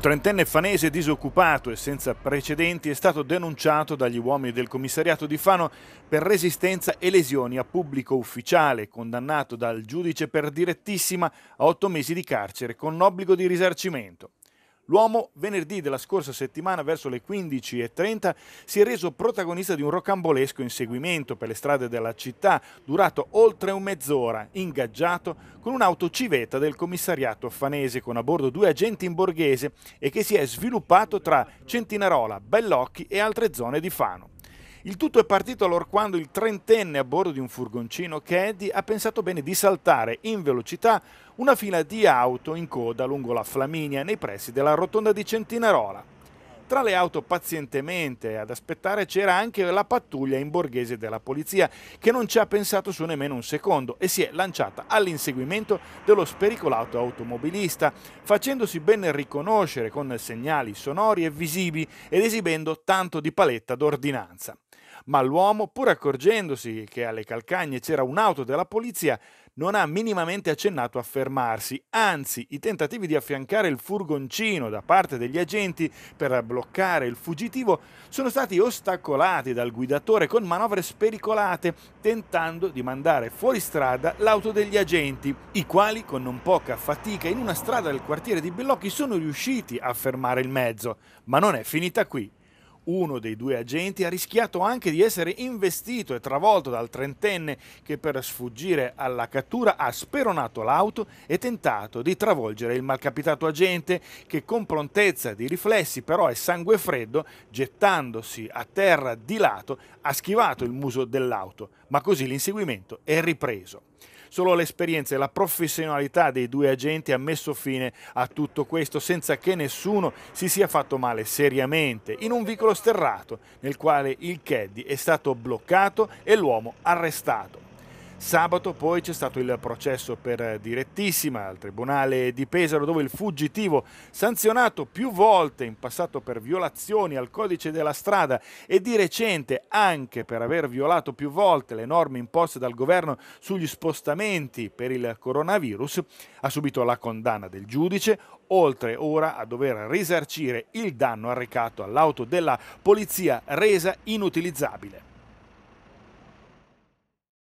Un trentenne fanese disoccupato e senza precedenti è stato denunciato dagli uomini del commissariato di Fano per resistenza e lesioni a pubblico ufficiale, condannato dal giudice per direttissima a otto mesi di carcere con obbligo di risarcimento. L'uomo venerdì della scorsa settimana verso le 15.30 si è reso protagonista di un rocambolesco inseguimento per le strade della città durato oltre un mezz'ora, ingaggiato con un'auto civetta del commissariato affanese con a bordo due agenti in borghese e che si è sviluppato tra Centinarola, Bellocchi e altre zone di Fano. Il tutto è partito allora quando il trentenne a bordo di un furgoncino Caddy ha pensato bene di saltare in velocità una fila di auto in coda lungo la Flaminia nei pressi della rotonda di Centinarola. Tra le auto pazientemente ad aspettare c'era anche la pattuglia in borghese della polizia che non ci ha pensato su nemmeno un secondo e si è lanciata all'inseguimento dello spericolato automobilista, facendosi ben riconoscere con segnali sonori e visibili ed esibendo tanto di paletta d'ordinanza ma l'uomo, pur accorgendosi che alle calcagne c'era un'auto della polizia, non ha minimamente accennato a fermarsi, anzi i tentativi di affiancare il furgoncino da parte degli agenti per bloccare il fuggitivo sono stati ostacolati dal guidatore con manovre spericolate, tentando di mandare fuori strada l'auto degli agenti, i quali con non poca fatica in una strada del quartiere di Bellocchi sono riusciti a fermare il mezzo. Ma non è finita qui. Uno dei due agenti ha rischiato anche di essere investito e travolto dal trentenne che per sfuggire alla cattura ha speronato l'auto e tentato di travolgere il malcapitato agente che con prontezza di riflessi però e sangue freddo, gettandosi a terra di lato, ha schivato il muso dell'auto, ma così l'inseguimento è ripreso. Solo l'esperienza e la professionalità dei due agenti ha messo fine a tutto questo senza che nessuno si sia fatto male seriamente in un vicolo sterrato nel quale il Caddy è stato bloccato e l'uomo arrestato. Sabato poi c'è stato il processo per direttissima al Tribunale di Pesaro dove il fuggitivo, sanzionato più volte in passato per violazioni al codice della strada e di recente anche per aver violato più volte le norme imposte dal governo sugli spostamenti per il coronavirus, ha subito la condanna del giudice, oltre ora a dover risarcire il danno arrecato all'auto della polizia resa inutilizzabile.